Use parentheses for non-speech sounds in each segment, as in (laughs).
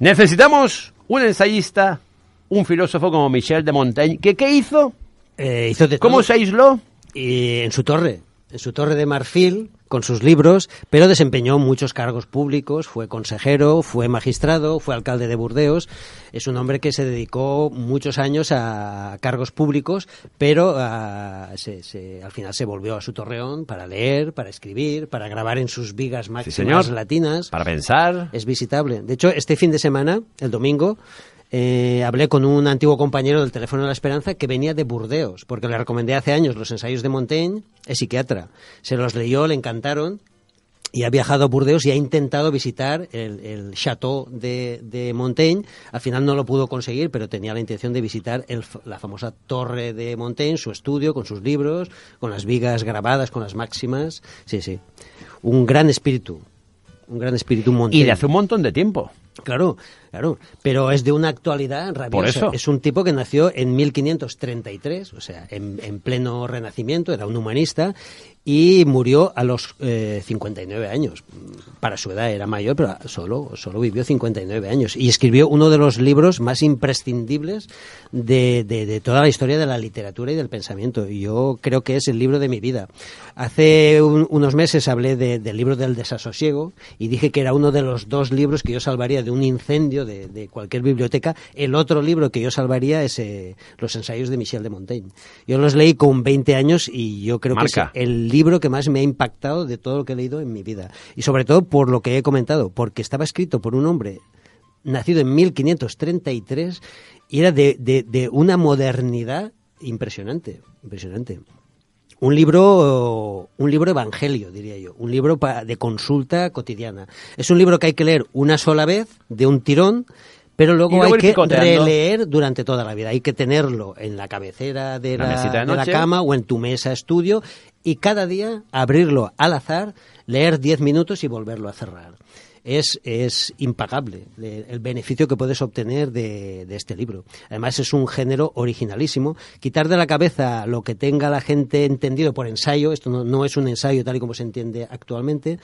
Necesitamos un ensayista, un filósofo como Michel de Montaigne, que ¿qué hizo? Eh, ¿Cómo se aisló? en su torre en su torre de marfil con sus libros, pero desempeñó muchos cargos públicos, fue consejero, fue magistrado, fue alcalde de Burdeos. Es un hombre que se dedicó muchos años a cargos públicos, pero ah, al final se volvió a su torreón para leer, para escribir, para grabar en sus vigas máximas latinas. Para pensar. Es visitable. De hecho, este fin de semana, el domingo, eh, hablé con un antiguo compañero del Teléfono de la Esperanza que venía de Burdeos, porque le recomendé hace años los ensayos de Montaigne, es psiquiatra. Se los leyó, le encantaron y ha viajado a Burdeos y ha intentado visitar el, el chateau de, Montaigne. Al final no lo pudo conseguir, pero tenía la intención de visitar la famosa torre de Montaigne, su estudio, con sus libros, con las vigas grabadas, con las máximas. Sí, sí. Un gran espíritu. Un gran espíritu Y de hace un montón de tiempo. Claro, Claro, pero es de una actualidad rabiosa. eso. Es un tipo que nació en 1533, o sea, en, pleno renacimiento, era un humanista y murió a los 59 eh, años. Para su edad era mayor, pero solo, solo vivió 59 años. Y escribió uno de los libros más imprescindibles de, de, toda la historia de la literatura y del pensamiento. Yo creo que es el libro de mi vida. Hace unos meses hablé del libro del desasosiego y dije que era uno de los dos libros que yo salvaría de un incendio de, cualquier biblioteca. El otro libro que yo salvaría es eh, Los ensayos de Michel de Montaigne. Yo los leí con 20 años y yo creo que es el libro que más me ha impactado de todo lo que he leído en mi vida. Y sobre todo por lo que he comentado, porque estaba escrito por un hombre nacido en 1533 y era de, de una modernidad impresionante, impresionante un libro, un libro evangelio, diría yo, un libro de consulta cotidiana. Es un libro que hay que leer una sola vez, de un tirón, pero luego, hay que releer durante toda la vida. Hay que tenerlo en la cabecera de la, de la cama o en tu mesa estudio y cada día abrirlo al azar, leer 10 minutos y volverlo a cerrar es, es impagable el beneficio que puedes obtener de, este libro. Además, es un género originalísimo. Quitar de la cabeza lo que tenga la gente entendido por ensayo, esto no es un ensayo tal y como se entiende actualmente,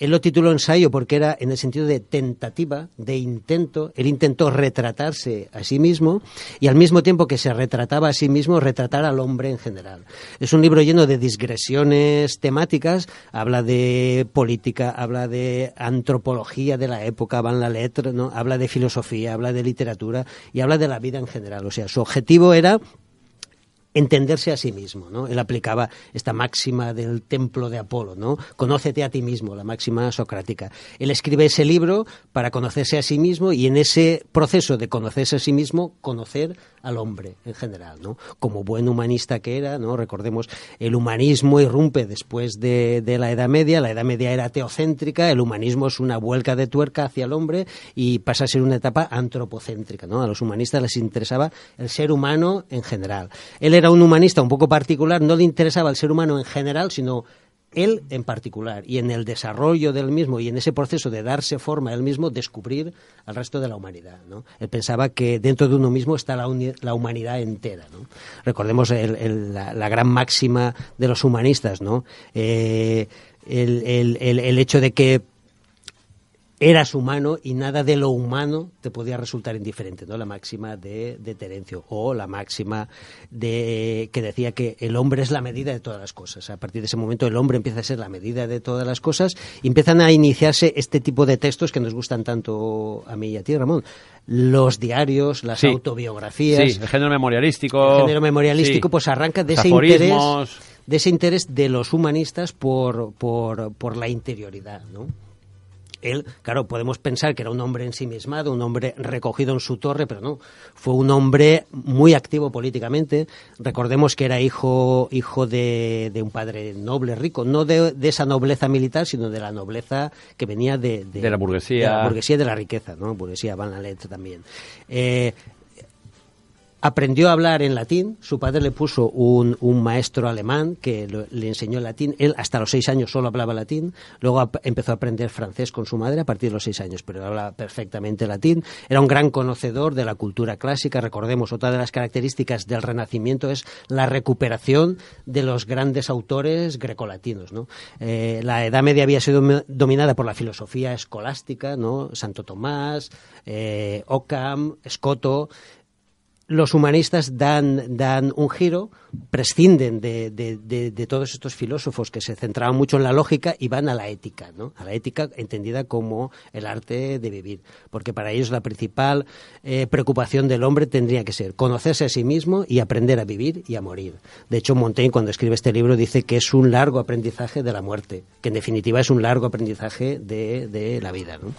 él lo tituló ensayo porque era en el sentido de tentativa, de intento. Él intentó retratarse a sí mismo y al mismo tiempo que se retrataba a sí mismo, retratar al hombre en general. Es un libro lleno de digresiones temáticas. Habla de política, habla de antropología de la época, van la letra, ¿no? habla de filosofía, habla de literatura y habla de la vida en general. O sea, su objetivo era entenderse a sí mismo, ¿no? Él aplicaba esta máxima del templo de Apolo, ¿no? Conócete a ti mismo, la máxima socrática. Él escribe ese libro para conocerse a sí mismo y en ese proceso de conocerse a sí mismo, conocer al hombre en general, ¿no? Como buen humanista que era, ¿no? Recordemos, el humanismo irrumpe después de, la Edad Media, la Edad Media era teocéntrica, el humanismo es una vuelca de tuerca hacia el hombre y pasa a ser una etapa antropocéntrica, ¿no? A los humanistas les interesaba el ser humano en general. Él era era un humanista un poco particular, no le interesaba el ser humano en general, sino él en particular, y en el desarrollo del mismo, y en ese proceso de darse forma él mismo, descubrir al resto de la humanidad. ¿no? Él pensaba que dentro de uno mismo está la, humanidad entera. Recordemos la, gran máxima de los humanistas, ¿no? Eh, el, el, hecho de que eras humano y nada de lo humano te podía resultar indiferente, ¿no? La máxima de, Terencio o la máxima de que decía que el hombre es la medida de todas las cosas. A partir de ese momento el hombre empieza a ser la medida de todas las cosas y empiezan a iniciarse este tipo de textos que nos gustan tanto a mí y a ti, Ramón. Los diarios, las autobiografías. Sí, el género memorialístico. El género memorialístico pues arranca de ese interés de ese interés de los humanistas por, por, por la interioridad, ¿no? él, claro, podemos pensar que era un hombre ensimismado, un hombre recogido en su torre, pero no, fue un hombre muy activo políticamente. Recordemos que era hijo, de, un padre noble, rico, no de, esa nobleza militar, sino de la nobleza que venía de, la burguesía. la burguesía de la riqueza, ¿no? Burguesía Van Alet también. Eh, Aprendió a hablar en latín, su padre le puso un, maestro alemán que le enseñó latín, él hasta los seis años solo hablaba latín, luego empezó a aprender francés con su madre a partir de los seis años, pero hablaba perfectamente latín, era un gran conocedor de la cultura clásica, recordemos, otra de las características del Renacimiento es la recuperación de los grandes autores grecolatinos. ¿no? Eh, la Edad Media había sido dominada por la filosofía escolástica, ¿no? Santo Tomás, eh, Occam, Scotto los humanistas dan, dan un giro, prescinden de, todos estos filósofos que se centraban mucho en la lógica y van a la ética, ¿no? a la ética entendida como el arte de vivir, porque para ellos la principal eh, preocupación del hombre tendría que ser conocerse a sí mismo y aprender a vivir y a morir. De hecho, Montaigne cuando escribe este libro dice que es un largo aprendizaje de la muerte, que en definitiva es un largo aprendizaje de, la vida. ¿no?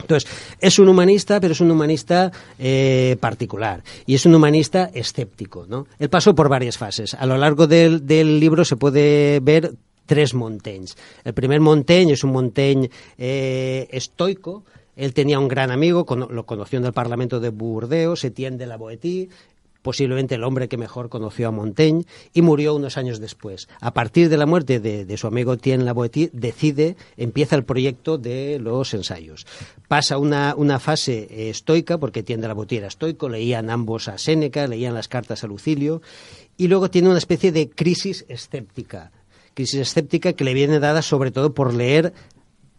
Entonces, es un humanista, pero es un humanista eh, particular y es un humanista escéptico. ¿no? Él pasó por varias fases. A lo largo del, libro se puede ver tres Montaigne. El primer Montaigne es un Montaigne eh, estoico, él tenía un gran amigo, lo conoció en el Parlamento de Burdeos, se de la Boétie, posiblemente el hombre que mejor conoció a Montaigne, y murió unos años después. A partir de la muerte de, su amigo Tien botí decide, empieza el proyecto de los ensayos. Pasa una, una fase eh, estoica, porque Tien de era estoico, leían ambos a Séneca, leían las cartas a Lucilio, y luego tiene una especie de crisis escéptica crisis escéptica que le viene dada sobre todo por leer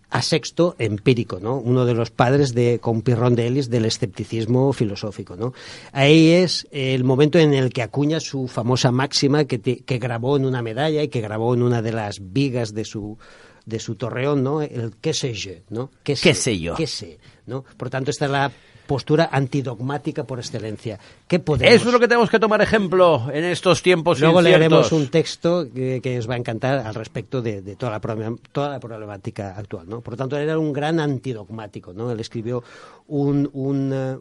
a Sexto Empírico, ¿no? uno de los padres de Compirrón de Ellis del escepticismo filosófico. ¿no? Ahí es el momento en el que acuña su famosa máxima que, que grabó en una medalla y que grabó en una de las vigas de su, de su torreón, ¿no? El qué sé yo, ¿no? ¿Qué sé, ¿Qué sé yo? ¿Qué sé? ¿no? Por tanto, esta la postura antidogmática por excelencia. ¿Qué podemos? Eso es lo que tenemos que tomar ejemplo en estos tiempos. Luego leeremos un texto que, os va a encantar al respecto de, toda, la, toda, la, problemática actual. ¿no? Por lo tanto, era un gran antidogmático. ¿no? Él escribió un,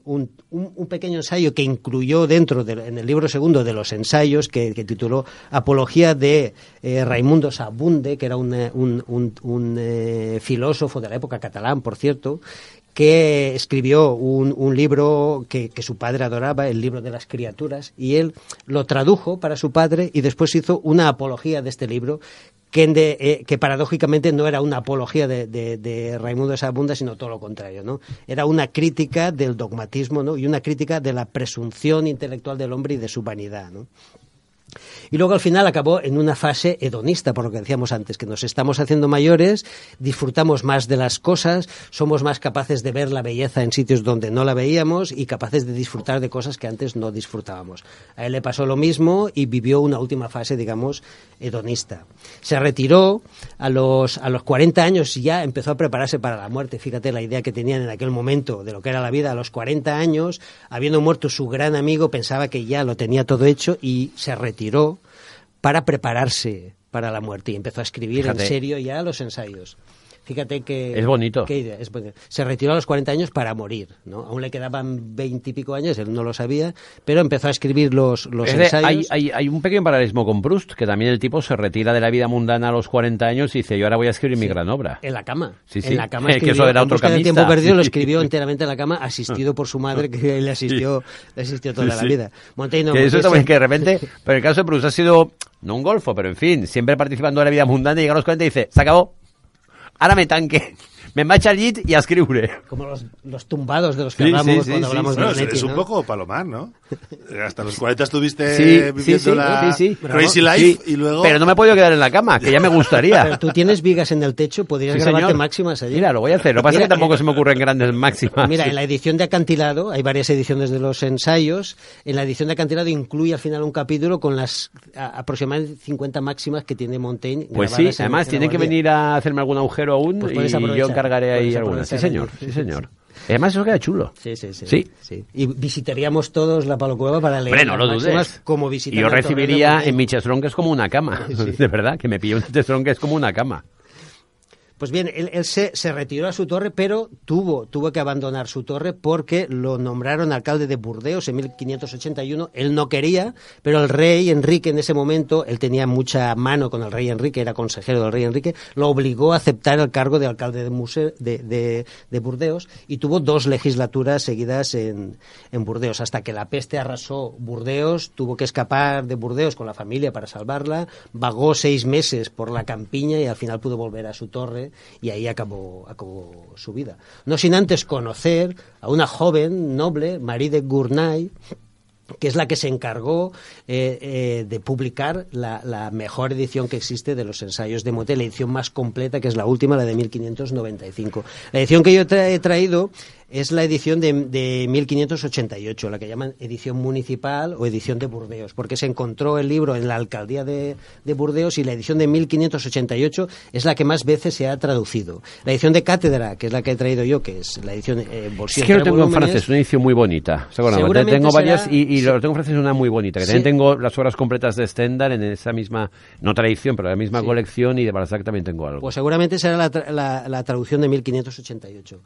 uh, pequeño ensayo que incluyó dentro, del en el libro segundo de los ensayos, que, tituló Apología de eh, Raimundo Sabunde, que era un, eh, eh, filósofo de la época catalán, por cierto, que escribió un, libro que, su padre adoraba, el libro de las criaturas, y él lo tradujo para su padre y después hizo una apología de este libro. Que, eh, paradójicamente no era una apología de, Raimundo de Sabunda, sino todo lo contrario, ¿no? Era una crítica del dogmatismo, Y una crítica de la presunción intelectual del hombre y de su vanidad, ¿no? Y luego al final acabó en una fase hedonista, por lo que decíamos antes, que nos estamos haciendo mayores, disfrutamos más de las cosas, somos más capaces de ver la belleza en sitios donde no la veíamos y capaces de disfrutar de cosas que antes no disfrutábamos. A él le pasó lo mismo y vivió una última fase, digamos, hedonista. Se retiró a los, a 40 años y ya empezó a prepararse para la muerte. Fíjate la idea que tenían en aquel momento de lo que era la vida. A los 40 años, habiendo muerto su gran amigo, pensaba que ya lo tenía todo hecho y se retiró para prepararse para la muerte y empezó a escribir en serio ya los ensayos. Fíjate que... Es bonito. Se retiró a los 40 años para morir, ¿no? Aún le quedaban 20 y pico años, él no lo sabía, pero empezó a escribir los, los ensayos. hay, un pequeño paralelismo con Proust, que también el tipo se retira de la vida mundana a los 40 años y dice, yo ahora voy a escribir mi gran obra. En la cama. Sí, sí. En la cama. Escribió, (laughs) que eso era otro tiempo perdido lo (laughs) escribió enteramente en la cama, asistido por su madre, que le asistió, toda la vida. Montaigne, que eso también, que de repente, pero el caso de Proust ha sido, no un golfo, pero en fin, siempre participando de la vida mundana y llega a los 40 y dice, se acabó ahora me tanque me macha el y y a escribir. Como los, los tumbados de los que hablamos cuando hablamos Es un poco Palomar, ¿no? Eh, hasta los 40 estuviste viviendo la Crazy Life y luego... Pero no me he podido quedar en la cama, que ya me gustaría. tú tienes vigas en el techo, podrías grabarte máximas allí. Mira, lo voy a hacer. Lo que pasa es que tampoco se me ocurren grandes máximas. Mira, en la edición de Acantilado, hay varias ediciones de los ensayos, en la edición de Acantilado incluye al final un capítulo con las aproximadamente 50 máximas que tiene Montaigne. Pues sí, además tiene que venir a hacerme algún agujero aún pues y cargaré ahí alguna. ¿eh? Sí, señor, sí, señor. Además, eso queda chulo. Sí, sí, sí. Y visitaríamos todos la Palo Cueva para leer. Bueno, no lo dudes. Como Yo recibiría en mi chestrón que es como una cama. (laughs) de verdad, que me pillo un chestrón que es como una cama. Pues bien, él, se, retiró a su torre, pero tuvo, tuvo que abandonar su torre porque lo nombraron alcalde de Burdeos en 1581. Él no quería, pero el rey Enrique en ese momento, él tenía mucha mano con el rey Enrique, era consejero del rey Enrique, lo obligó a aceptar el cargo de alcalde de, de, Burdeos y tuvo dos legislaturas seguidas en Burdeos, hasta que la peste arrasó Burdeos, tuvo que escapar de Burdeos con la familia para salvarla, vagó seis meses por la campiña y al final pudo volver a su torre y ahí acabó, su vida. No sin antes conocer a una joven noble, Marie de Gournay, que es la que se encargó eh, eh, de publicar la, mejor edición que existe de los ensayos de Motel, la edición más completa, que es la última, la de 1595. La edición que yo he traído es la edición de, 1588, la que llaman edición municipal o edición de Burdeos, porque se encontró el libro en la alcaldía de, Burdeos y la edición de 1588 es la que más veces se ha traducido. La edición de cátedra, que es la que he traído yo, que es la edición eh, bolsillo. Es que lo tengo en francés, una edición muy bonita. Seguramente tengo varias y, y lo tengo en francés una muy bonita. Que También tengo las obras completas de Stendhal en esa misma, no tradición, pero la misma colección y de Balzac también tengo algo. Pues seguramente será la, la traducción de 1588,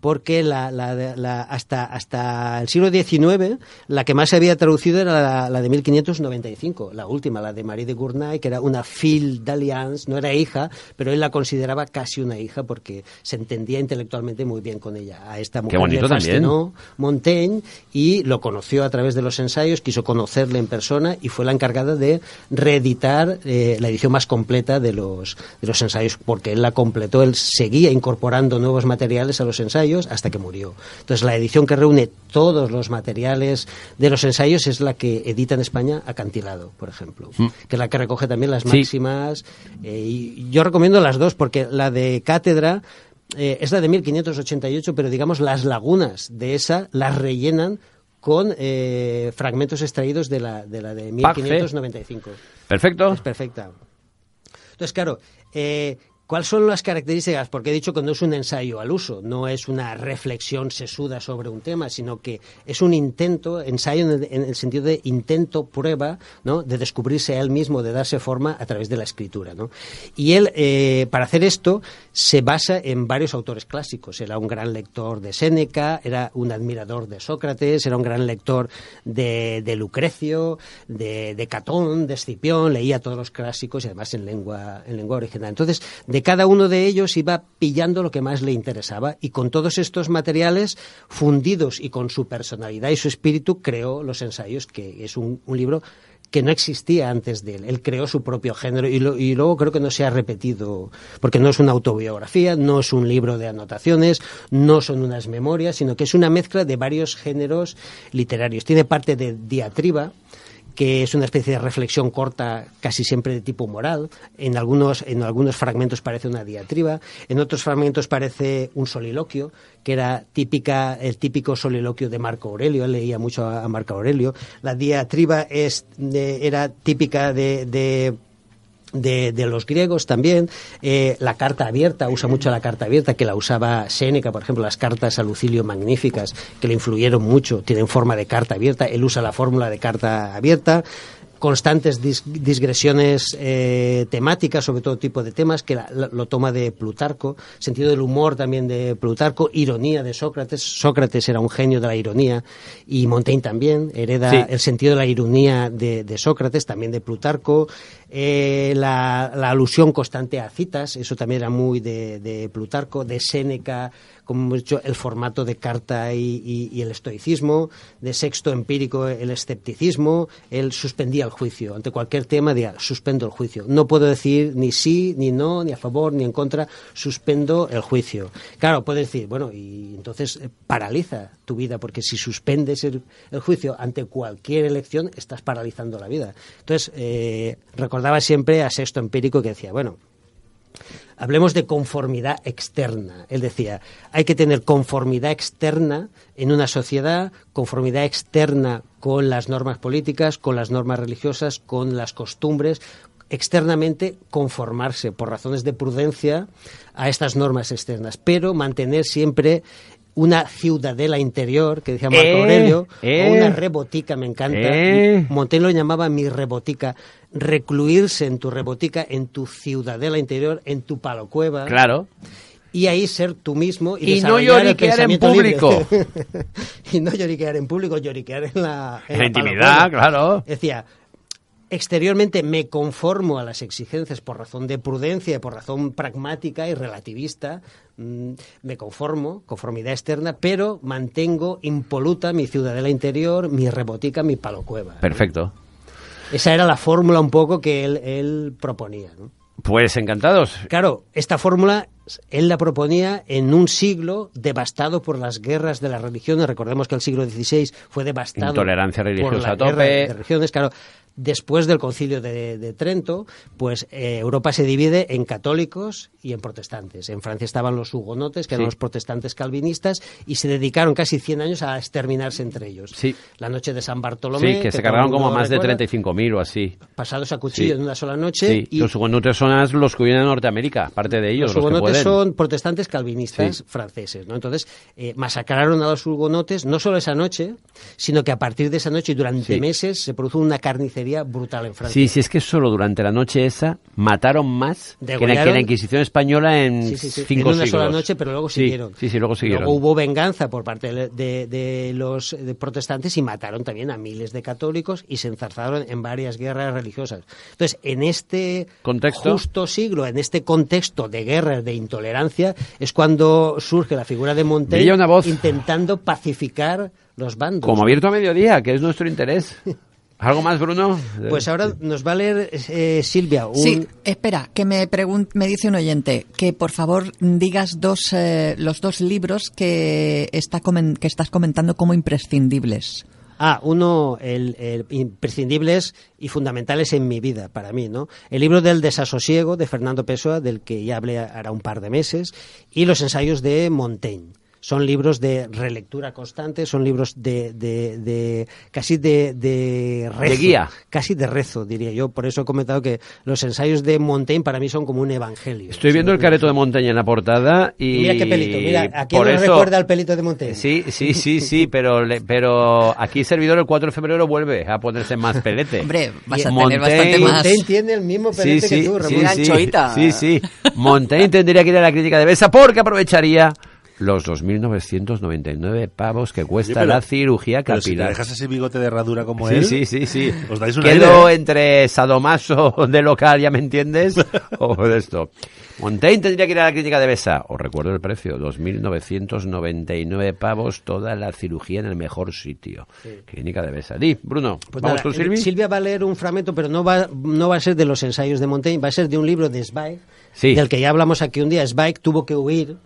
porque la la, hasta, hasta el siglo XIX, la que más se había traducido era la, de 1595, la última, la de Marie de Gournay, que era una fille d'alliance, no era hija, pero él la consideraba casi una hija porque se entendía intelectualmente muy bien con ella. A esta mujer le Montaigne y lo conoció a través de los ensayos, quiso conocerle en persona y fue la encargada de reeditar eh, la edición más completa de los, de los ensayos, porque él la completó, él seguía incorporando nuevos materiales a los ensayos hasta que murió. Entonces, la edición que reúne todos los materiales de los ensayos es la que edita en España Acantilado, por ejemplo, mm. que es la que recoge también las máximas. Eh, y yo recomiendo las dos, porque la de cátedra eh, es la de 1588, pero digamos las lagunas de esa las rellenan con eh, fragmentos extraídos de la de, la de 1595. Perfecto. perfecta. Entonces, claro, ¿Cuáles son las características? Porque he dicho que no es un ensayo al uso, no es una reflexión sesuda sobre un tema, sino que es un intento, ensayo en el sentido de intento, prueba, ¿no? de descubrirse a él mismo, de darse forma a través de la escritura. Y él, eh, para hacer esto, se basa en varios autores clásicos. Era un gran lector de Séneca, era un admirador de Sócrates, era un gran lector de, Lucrecio, de, Catón, de Escipión, leía todos los clásicos y además en lengua, en lengua original. Entonces, cada uno de ellos iba pillando lo que más le interesaba y con todos estos materiales fundidos y con su personalidad y su espíritu creó los ensayos, que es un, libro que no existía antes de él. Él creó su propio género y, y, luego creo que no se ha repetido, porque no es una autobiografía, no es un libro de anotaciones, no son unas memorias, sino que es una mezcla de varios géneros literarios. Tiene parte de diatriba, que es una especie de reflexión corta, casi siempre de tipo moral. En algunos, en algunos fragmentos parece una diatriba, en otros fragmentos parece un soliloquio, que era típica, el típico soliloquio de Marco Aurelio. Él leía mucho a Marco Aurelio. La diatriba es, era típica de de, de, los griegos también, eh, la carta abierta, usa mucho la carta abierta, que la usaba Séneca, por ejemplo, las cartas a Lucilio magníficas, que le influyeron mucho, tienen forma de carta abierta, él usa la fórmula de carta abierta, constantes disgresiones eh, temáticas sobre todo tipo de temas, que lo toma de Plutarco, sentido del humor también de Plutarco, ironía de Sócrates. Sócrates era un genio de la ironía y Montaigne también hereda el sentido de la ironía de, Sócrates, también de Plutarco. Eh, la, alusión constante a citas, eso también era muy de, de Plutarco, de Séneca, como hemos dicho, el formato de carta y, el estoicismo, de sexto empírico el escepticismo, él suspendía el juicio. Ante cualquier tema decía, suspendo el juicio. No puedo decir ni sí, ni no, ni a favor, ni en contra, suspendo el juicio. Claro, puede decir, bueno, y entonces eh, paraliza tu vida, porque si suspendes el, juicio ante cualquier elección, estás paralizando la vida. Entonces, eh, recordaba siempre a Sexto Empírico que decía, bueno, Hablemos de conformidad externa. Él decía, hay que tener conformidad externa en una sociedad, conformidad externa con las normas políticas, con las normas religiosas, con las costumbres, externamente conformarse por razones de prudencia a estas normas externas, pero mantener siempre una ciudadela interior, que decía Marco eh, Aurelio, o eh, una rebotica, me encanta. Eh. lo llamaba mi rebotica. Recluirse en tu rebotica, en tu ciudadela interior, en tu palocueva. Claro y ahí ser tú mismo y, no lloriquear en público (laughs) y no lloriquear en público lloriquear en la en, intimidad claro decía Exteriormente me conformo a las exigencias por razón de prudencia, por razón pragmática y relativista, mm, me conformo, conformidad externa, pero mantengo impoluta mi ciudadela interior, mi rebotica, mi palocueva. Perfecto. Esa era la fórmula un poco que él, proponía. Pues encantados. Claro, esta fórmula él la proponía en un siglo devastado por las guerras de las religiones. Recordemos que el siglo XVI fue devastado religiosa por la Guerra de religiones. Claro, después del concilio de, Trento, pues eh, Europa se divide en católicos y en protestantes. En Francia estaban los hugonotes, que eran los protestantes calvinistas, y se dedicaron casi 100 años a exterminarse entre ellos. Sí. La noche de San Bartolomé. Sí, que, se cargaron como más de 35.000 o así. Pasados a cuchillo en una sola noche. Y los hugonotes son los que vienen a Norteamérica, parte de ellos. los son protestantes calvinistas franceses, ¿no? Entonces, eh, masacraron a los hugonotes no solo esa noche, sino que a partir de esa noche y durante meses se produjo una carnicería brutal en Francia. Sí, sí, es que solo durante la noche esa mataron más que, la, Inquisición española en sí, cinco en una sola noche, pero luego siguieron. Sí, sí, luego siguieron. Luego hubo venganza por parte de, los protestantes y mataron también a miles de católicos y se enzarzaron en varias guerras religiosas. Entonces, en este justo siglo, en este contexto de guerras, de tolerancia, es cuando surge la figura de Montaigne intentando pacificar los bandos. Como abierto a mediodía, que es nuestro interés. ¿Algo más, Bruno? Pues ahora nos va a leer eh, Silvia. Sí, espera, que me, me dice un oyente que por favor digas dos, eh, los dos libros que, está que estás comentando como imprescindibles. Ah, uno, imprescindibles y fundamentales en mi vida, para mí, ¿no? El libro del desasosiego de Fernando Pessoa, del que ya hablé hará un par de meses, y los ensayos de Montaigne. Son libros de relectura constante, son libros de, de, casi de, de rezo. De guía. Casi de rezo, diría yo. Por eso he comentado que los ensayos de Montaigne para mí son como un evangelio. Estoy viendo el careto de Montaigne en la portada y... Mira qué pelito, mira, aquí no recuerda el pelito de Montaigne. Sí, sí, sí, sí, (laughs) pero, pero aquí servidor el 4 de febrero vuelve a ponerse más pelete. (laughs) Hombre, vas a Montaigne, tener bastante más. Montaigne tiene el mismo pelete que tú, Romina Sí, sí, sí. Montaigne tendría que ir a la crítica de Besa porque aprovecharía los 2.999 pavos que cuesta la cirugía capilar. Pero si te dejas ese bigote de herradura como él... Sí, sí, sí. ¿Os dais Quedo entre sadomaso (laughs) de local, ¿ya me entiendes? (laughs) o de esto. Montaigne tendría que ir a la clínica de Besa. Os recuerdo el precio, 2.999 pavos toda la cirugía en el mejor sitio. Clínica de Besa. Bruno, pues ¿vamos con Silvia? Silvia va a leer un fragmento, pero no va, no va a ser de los ensayos de Montaigne, va a ser de un libro de Zweig, sí. del que ya hablamos aquí un día. Zweig tuvo que huir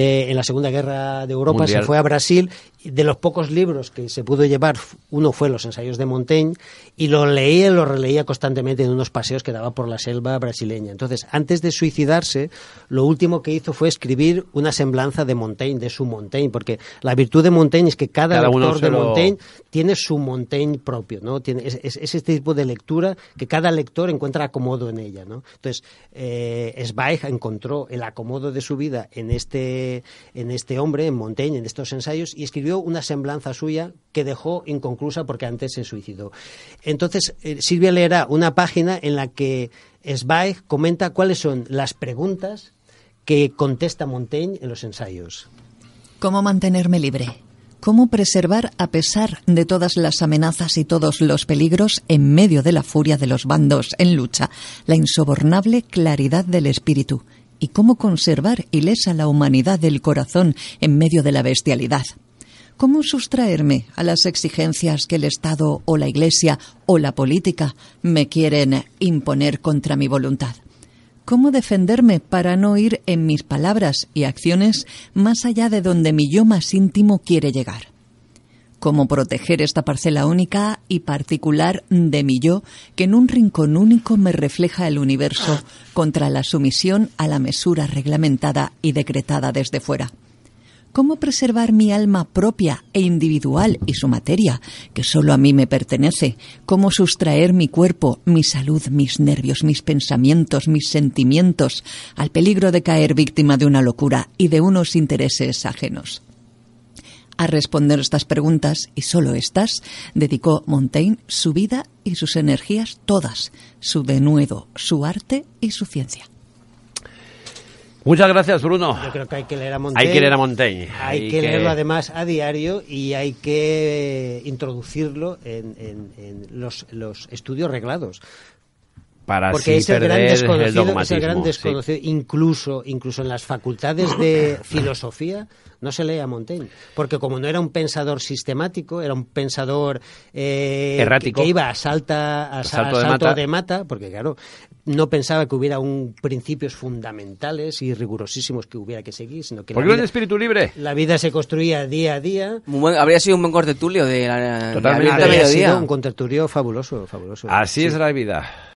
en la Segunda Guerra de Europa, se fue a Brasil. De los pocos libros que se pudo llevar, uno fue Los ensayos de Montaigne, y lo leía y lo releía constantemente en unos paseos que daba por la selva brasileña. Entonces, antes de suicidarse, lo último que hizo fue escribir una semblanza de Montaigne, de su Montaigne, porque la virtud de Montaigne es que cada, lector de Montaigne tiene su Montaigne propio, ¿no? Tiene, es, este tipo de lectura que cada lector encuentra acomodo en ella, ¿no? Entonces, eh, encontró el acomodo de su vida en este en este hombre, en Montaigne, en estos ensayos, y escribió una semblanza suya que dejó inconclusa porque antes se suicidó. Entonces, eh, Silvia leerá una página en la que Zweig comenta cuáles son las preguntas que contesta Montaigne en los ensayos. ¿Cómo mantenerme libre? ¿Cómo preservar, a pesar de todas las amenazas y todos los peligros, en medio de la furia de los bandos en lucha, la insobornable claridad del espíritu y cómo conservar ilesa la humanidad del corazón en medio de la bestialidad. ¿Cómo sustraerme a las exigencias que el Estado o la Iglesia o la política me quieren imponer contra mi voluntad? ¿Cómo defenderme para no ir en mis palabras y acciones más allá de donde mi yo más íntimo quiere llegar? Cómo proteger esta parcela única y particular de mi yo, que en un rincón único me refleja el universo contra la sumisión a la mesura reglamentada y decretada desde fuera. ¿Cómo preservar mi alma propia e individual y su materia, que solo a mí me pertenece? ¿Cómo sustraer mi cuerpo, mi salud, mis nervios, mis pensamientos, mis sentimientos al peligro de caer víctima de una locura y de unos intereses ajenos? A responder estas preguntas, y solo estas, dedicó Montaigne su vida y sus energías todas, su denuedo, su arte y su ciencia. Muchas gracias, Bruno. Yo creo que hay que leer a Montaigne. Hay que leerlo además a diario y hay que introducirlo en, los, los, estudios reglados para Porque así gran desconocido, gran desconocido. Incluso, incluso en las facultades de (coughs) filosofía no se lee a Montaigne. Porque como no era un pensador sistemático, era un pensador eh, Errático. Que, iba a salta, a, salto, de, mata. porque claro, no pensaba que hubiera un principios fundamentales y rigurosísimos que hubiera que seguir, sino que... la vida, espíritu libre. La vida se construía día a día. habría sido un buen contertulio de la... un contertulio fabuloso, fabuloso. Así es la vida.